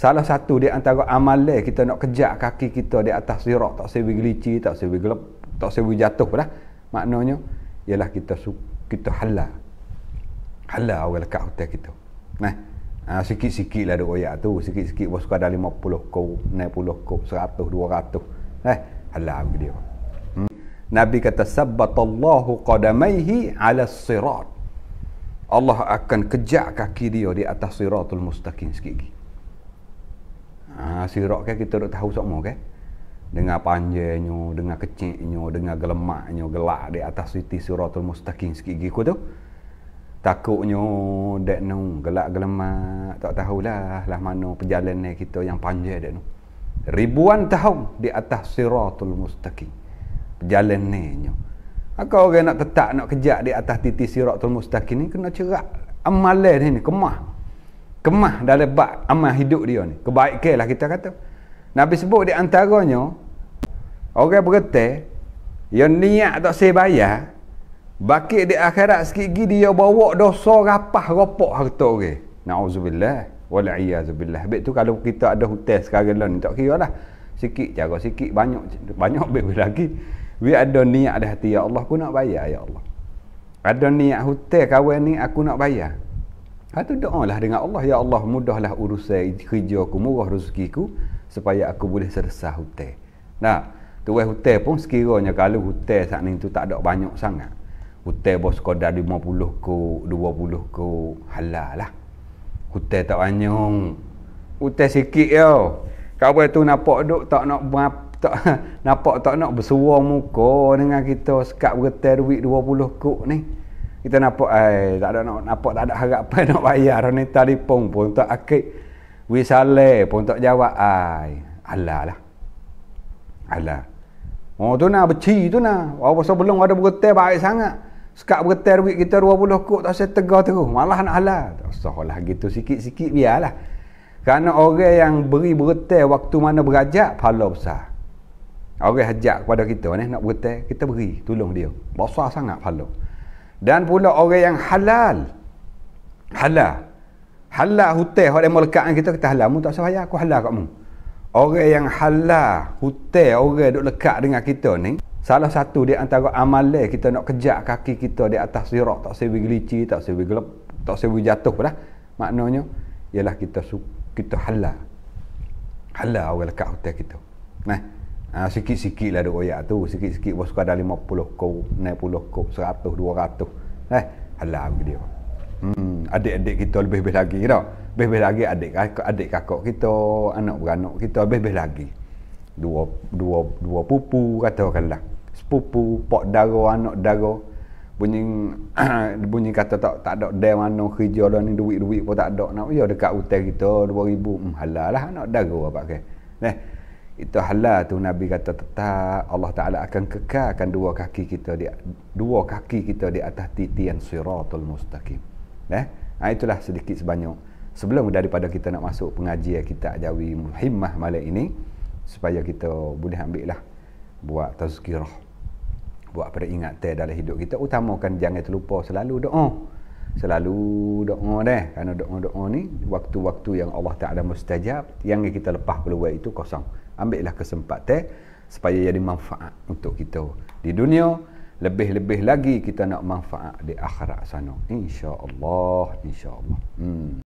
Salah satu di antara amalan kita nak kejar kaki kita di atas sirat tak sebi gelici, tak sebi gelap, tak sebi jatuh lah. Maknanya ialah kita kita halal. Halal awal kat hotel kita. Nah. Ha, sikit-sikit lah duk tu. Sikit-sikit pun suka ada 50 kop, 60 kop, 100, 200. Nah. Halal ke dia. Hmm. Nabi kata, Sabbatallahu qadamaihi ala sirat. Allah akan kejar kaki dia di atas siratul mustaqim sikit-sikit sirok ke kita dok tahu sokmo ke Dengan panjenyo dengan kecilnyo dengan gelemaknyo gelak di atas siti siratul mustaqim sikit gitu tu takutnyo dek nung, gelak gelemak tak tahulah lah mano perjalanan kita yang panjang dek nung ribuan tahun di atas siratul mustaqim perjalanannya aku orang nak tetap nak kejak di atas titik siratul mustaqim ni kena cerak amalan ni kemah kemah dalam bab amal hidup dia ni lah kita kata Nabi sebut di antaranya orang bergetar yang niat tak bayar. bakit di akhirat sikit gigi dia bawa dosa rapah ropok harta orang okay? na'udzubillah wal'iyazubillah habis tu kalau kita ada hutang sekarang lah ni tak kira lah sikit cara sikit banyak banyak lebih lagi we ada niat ada hati ya Allah aku nak bayar ya Allah ada niat hutang kawan ni aku nak bayar Ha tu doa lah dengan Allah Ya Allah mudahlah urusan kerja aku Murah rezeki ku Supaya aku boleh sersah hutai Nah Tuai hutai pun sekiranya Kalau hutai saat ni tu tak ada banyak sangat Hutai bos sekadar 50 ku 20 ku Halal lah Hutai tak banyak Hutai sikit ya Kau tu nampak duk tak nak tak, Nampak tak nak bersuara muka Dengan kita sekat bertai duit 20 ku ni kita nampak eh tak ada nak nampak tak ada harap apa nak bayar ni telefon pun tak akik wi pun tak jawab ai alah lah alah oh tu nak beci tu nah apa pasal belum ada bergetar baik sangat sekak bergetar duit kita 20 kok tak saya tegar terus malah nak alah tak usahlah gitu sikit-sikit biarlah kerana orang yang beri bergetar waktu mana berajak pahala besar orang hajak kepada kita ni nak bergetar kita beri tolong dia besar sangat pahala dan pula orang yang halal halal halal hutai kalau dia mau lekat kita kita halal tak usah aku halal kat mu orang yang halal hutai orang duk lekat dengan kita ni salah satu di antara amalai kita nak kejar kaki kita di atas sirak tak sewi gelici tak sewi gelap tak sewi jatuh pula maknanya ialah kita su- kita halal halal orang lekat hutai kita nah Ha, sikit-sikit lah duk royak tu. Sikit-sikit bos kau dah 50 kop, 90 kop, 100, 200. Eh, halal bagi dia. Hmm, adik-adik kita lebih-lebih lagi kira. Lebih-lebih lagi adik kakak, adik kakak kita, anak beranak kita lebih-lebih lagi. Dua dua dua pupu katakanlah. Sepupu, pak dara, anak dara. Bunyi bunyi kata tak tak ada dai mana kerja dah ni duit-duit pun tak ada. Nak ya dekat hotel kita 2000. Hmm, halal lah, anak dara apa ke. Okay. Eh, itu halal tu Nabi kata tetap Allah Ta'ala akan kekalkan dua kaki kita di dua kaki kita di atas titian suratul mustaqim eh? Ha, itulah sedikit sebanyak sebelum daripada kita nak masuk pengajian kita ajawi muhimmah malam ini supaya kita boleh ambil lah buat tazkirah buat peringatan dalam hidup kita utamakan jangan terlupa selalu doa selalu doa deh kerana doa-doa ni waktu-waktu yang Allah Ta'ala mustajab yang kita lepas keluar itu kosong ambillah kesempatan supaya jadi manfaat untuk kita di dunia lebih-lebih lagi kita nak manfaat di akhirat sana insya-Allah insya-Allah hmm